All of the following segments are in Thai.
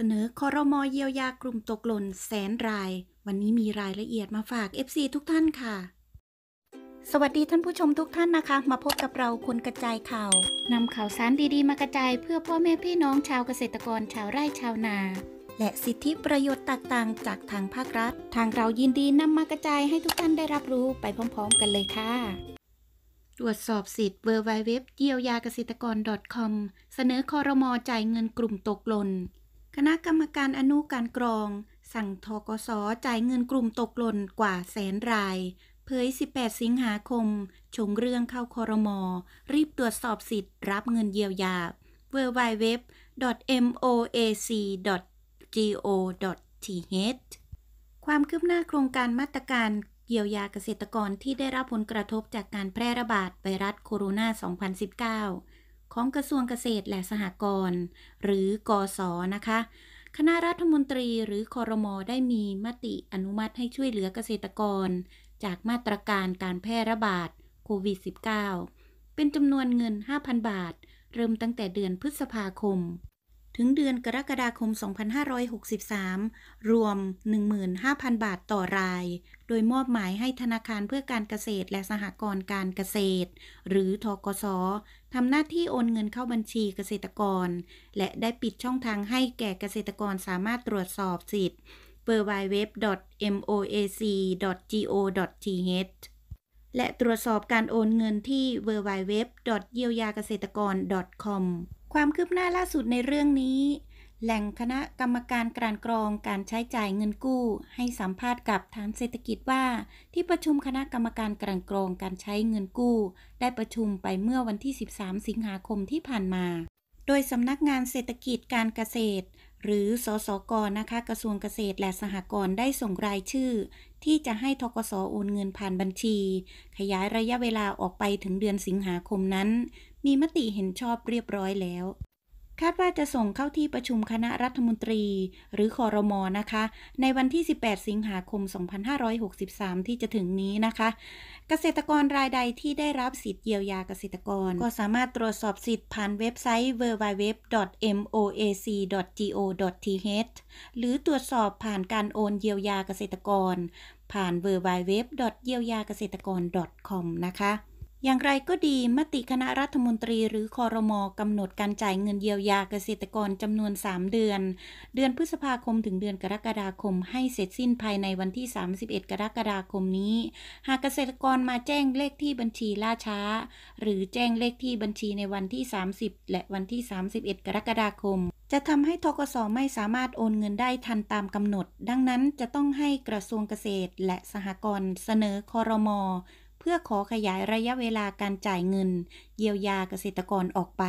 เสนอคอรมอเยียวยากลุ่มตกหล่นแสนราย วันนี้มีรายละเอียดมาฝาก FC ทุกท่านค่ะ สวัสดีท่านผู้ชมทุกท่านนะคะ มาพบกับเราคนกระจายข่าวนำข่าวสารดี ๆ มากระจายเพื่อพ่อแม่พี่น้องชาวเกษตรกรชาวไร่ชาวนา และสิทธิประโยชน์ต่างๆ จากทางภาครัฐ ทางเรายินดีนำมากระจายให้ทุกท่านได้รับรู้ไปพร้อมๆ กันเลยค่ะ ตรวจสอบสิทธิ์เวอร์ไวเว็บเยียวยาเกษตรกร .com เสนอคอรมอจ่ายเงินกลุ่มตกหล่นคณะกรรมการอนุการกรอง สั่งทกศจ่ายเงินกลุ่มตกหล่นกว่าแสนราย เผย 18 สิงหาคม ชงเรื่องเข้าคอรมอรีบตรวจสอบสิทธิ์ รับเงินเยียวยา www.moac.go.th ความคืบหน้าโครงการมาตรการเยียวยาเกษตรกรที่ได้รับผลกระทบจากการแพร่ระบาดไวรัสโคโรนา2019ของกระทรวงเกษตรและสหกรณ์หรือกอสอ นะคะ คณะรัฐมนตรีหรือคอรมอได้มีมติอนุมัติให้ช่วยเหลือเกษตรกร จากมาตรการการแพร่ระบาดโควิด -19 เป็นจำนวนเงิน 5,000 บาท เริ่มตั้งแต่เดือนพฤษภาคมถึงเดือนกรกฎาคม 2563 รวม 15,000 บาทต่อราย โดยมอบหมายให้ธนาคารเพื่อการเกษตรและสหกรณ์การเกษตร หรือทกศทำหน้าที่โอนเงินเข้าบัญชีเกษตรกร และได้ปิดช่องทางให้แก่เกษตรกรสามารถตรวจสอบสิทธิ์ www.moac.go.th และตรวจสอบการโอนเงินที่ www. เยี y a g a s e t a ร o ร .com ความคืบหน้าล่าสุดในเรื่องนี้ แหล่งคณะกรรมการกลั่นกรองการใช้จ่ายเงินกู้ ให้สัมภาษณ์กับฐานเศรษฐกิจว่า ที่ประชุมคณะกรรมการกลั่นกรองการใช้เงินกู้ ได้ประชุมไปเมื่อวันที่ 13 สิงหาคมที่ผ่านมา โดยสำนักงานเศรษฐกิจการเกษตร หรือสสกนะคะกระทรวงเกษตรและสหกรณ์ได้ส่งรายชื่อ ที่จะให้ทกสโอนเงินผ่านบัญชี ขยายระยะเวลาออกไปถึงเดือนสิงหาคมนั้นมีมติเห็นชอบเรียบร้อยแล้ว คาดว่าจะส่งเข้าที่ประชุมคณะรัฐมนตรีหรือคอรมอนะคะ ในวันที่ 18 สิงหาคม 2563 ที่จะถึงนี้นะคะ เกษตรกรรายใดที่ได้รับสิทธิเยียวยาเกษตรกร ก็สามารถตรวจสอบสิทธิ์ผ่านเว็บไซต์ www.moac.go.th หรือตรวจสอบผ่านการโอนเยียวยาเกษตรกร ผ่าน w w w y e y a g a s e t a k o r c o m นะคะอย่างไรก็ดี มติคณะรัฐมนตรี หรือคอรมอกำหนดการจ่ายเงินเยียวยาเกษตรกรจำนวน 3 เดือน เดือนพฤษภาคมถึงเดือนกรกฎาคม ให้เสร็จสิ้นภายในวันที่ 31 กรกฎาคมนี้ หากเกษตรกรมาแจ้งเลขที่บัญชีล่าช้า หรือแจ้งเลขที่บัญชีในวันที่ 30 และวันที่ 31 กรกฎาคม จะทำให้ทกสไม่สามารถโอนเงินได้ทันตามกำหนดดังนั้นจะต้องให้กระทรวงเกษตรและสหกรณ์เสนอคอรมอพื่อขอขยายระยะเวลาการจ่ายเงิน เยียวยาเกษตรกรออกไป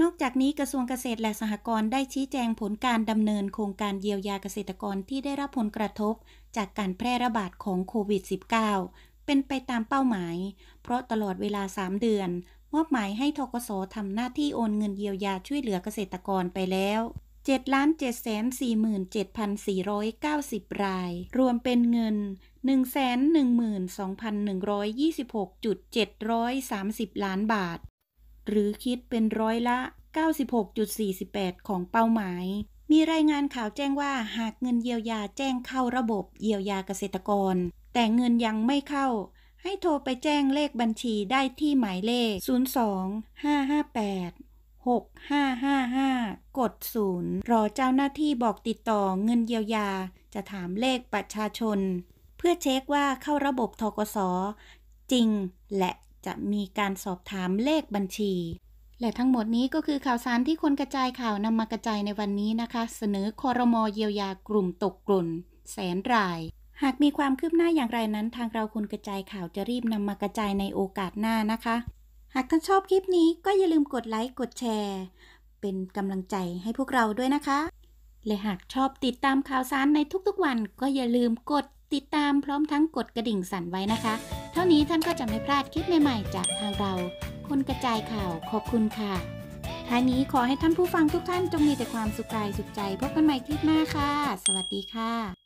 นอกจากนี้กระทรวงเกษตรและสหกรณ์ได้ชี้แจงผลการดำเนินโครงการเยียวยาเกษตรกรที่ได้รับผลกระทบจากการแพร่ระบาดของโควิด -19 เป็นไปตามเป้าหมาย เพราะตลอดเวลา 3 เดือนมอบหมายให้ทกศทำหน้าที่โอนเงินเยียวยาช่วยเหลือเกษตรกรไปแล้ว 7 7 4 7 4 9 0 ราย รวมเป็นเงิน112,126.730 ล้านบาท หรือคิดเป็นร้อยละ 96.48 ของเป้าหมาย มีรายงานข่าวแจ้งว่าหากเงินเยียวยาแจ้งเข้าระบบเยียวยาเกษตรกร แต่เงินยังไม่เข้า ให้โทรไปแจ้งเลขบัญชีได้ที่หมายเลข 02 558 6555 กด 0 รอเจ้าหน้าที่บอกติดต่อเงินเยียวยาจะถามเลขประชาชนพื่อเช็คว่าเข้าระบบทกศจริงและจะมีการสอบถามเลขบัญชี และทั้งหมดนี้ก็คือข่าวสารที่คนกระจายข่าวนำมากระจายในวันนี้นะคะ เสนอคอรมอเยียวยากลุ่มตกกลุ่นแสนรายหากมีความคืบหน้าอย่างไรนั้น ทางเราคนกระจายข่าวจะรีบนำมากระจายในโอกาสหน้านะคะ หากท่านชอบคลิปนี้ก็อย่าลืมกดไลค์กดแชร์ เป็นกำลังใจให้พวกเราด้วยนะคะและหากชอบติดตามข่าวสารในทุกๆวัน ก็อย่าลืมกดติดตามพร้อมทั้งกดกระดิ่งสั่นไว้นะคะ เท่านี้ท่านก็จะไม่พลาดคลิปใหม่ๆ จากทางเรา คนกระจายข่าวขอบคุณค่ะท้ายนี้ขอให้ท่านผู้ฟังทุกท่านจงมีแต่ความสุขกายสุขใจพบกันใหม่คลิปหน้าค่ะ สวัสดีค่ะ